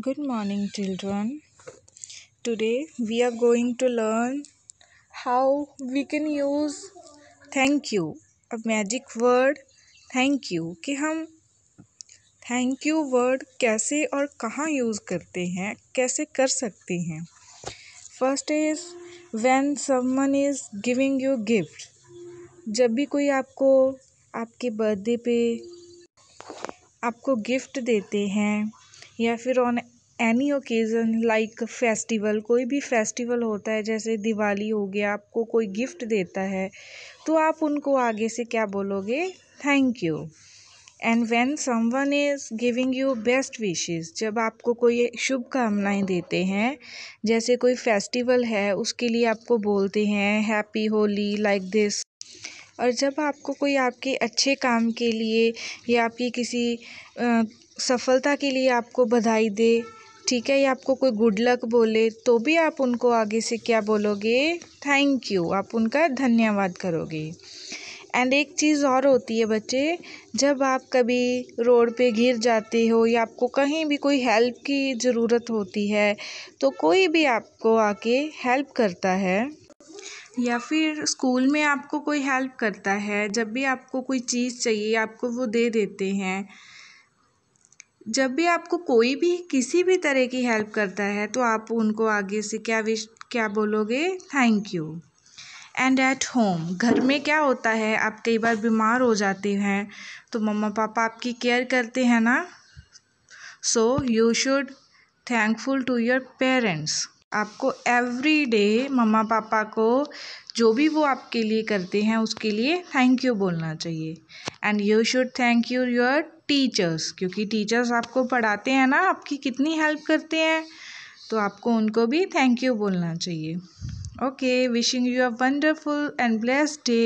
Good morning, children. Today we are going to learn how we can use thank you, a magic word thank you ki hum thank you word kaise aur kahan use karte hain kaise kar sakte hain First is when someone is giving you gift. jab bhi koi aapko aapke birthday pe आपको gift देते हैं या फिर on any occasion like festival कोई भी festival होता है जैसे दिवाली हो गया आपको कोई गिफ्ट देता है तो आप उनको आगे से क्या बोलोगे thank you and someone is giving you best wishes जब आपको कोई शुभकामनाएँ देते हैं जैसे कोई फेस्टिवल है उसके लिए आपको बोलते हैं हैप्पी होली लाइक दिस और जब आपको कोई आपके अच्छे काम के लिए या आपकी किसी सफलता के लिए आपको बधाई दे ठीक है या आपको कोई गुड लक बोले तो भी आप उनको आगे से क्या बोलोगे थैंक यू आप उनका धन्यवाद करोगे एंड एक चीज़ और होती है बच्चे जब आप कभी रोड पे गिर जाते हो या आपको कहीं भी कोई हेल्प की ज़रूरत होती है तो कोई भी आपको आके हेल्प करता है या फिर स्कूल में आपको कोई हेल्प करता है जब भी आपको कोई चीज़ चाहिए आपको वो दे देते हैं जब भी आपको कोई भी किसी भी तरह की हेल्प करता है तो आप उनको आगे से क्या विश क्या बोलोगे thank you and at home घर में क्या होता है आप कई बार बीमार हो जाते हैं तो मम्मा पापा आपकी केयर करते हैं ना so you should thankful to your parents आपको एवरी डे मम्मा पापा को जो भी वो आपके लिए करते हैं उसके लिए थैंक यू बोलना चाहिए and you should thank you your teachers क्योंकि टीचर्स आपको पढ़ाते हैं ना आपकी कितनी हेल्प करते हैं तो आपको उनको भी थैंक यू बोलना चाहिए okay wishing you a wonderful and blessed day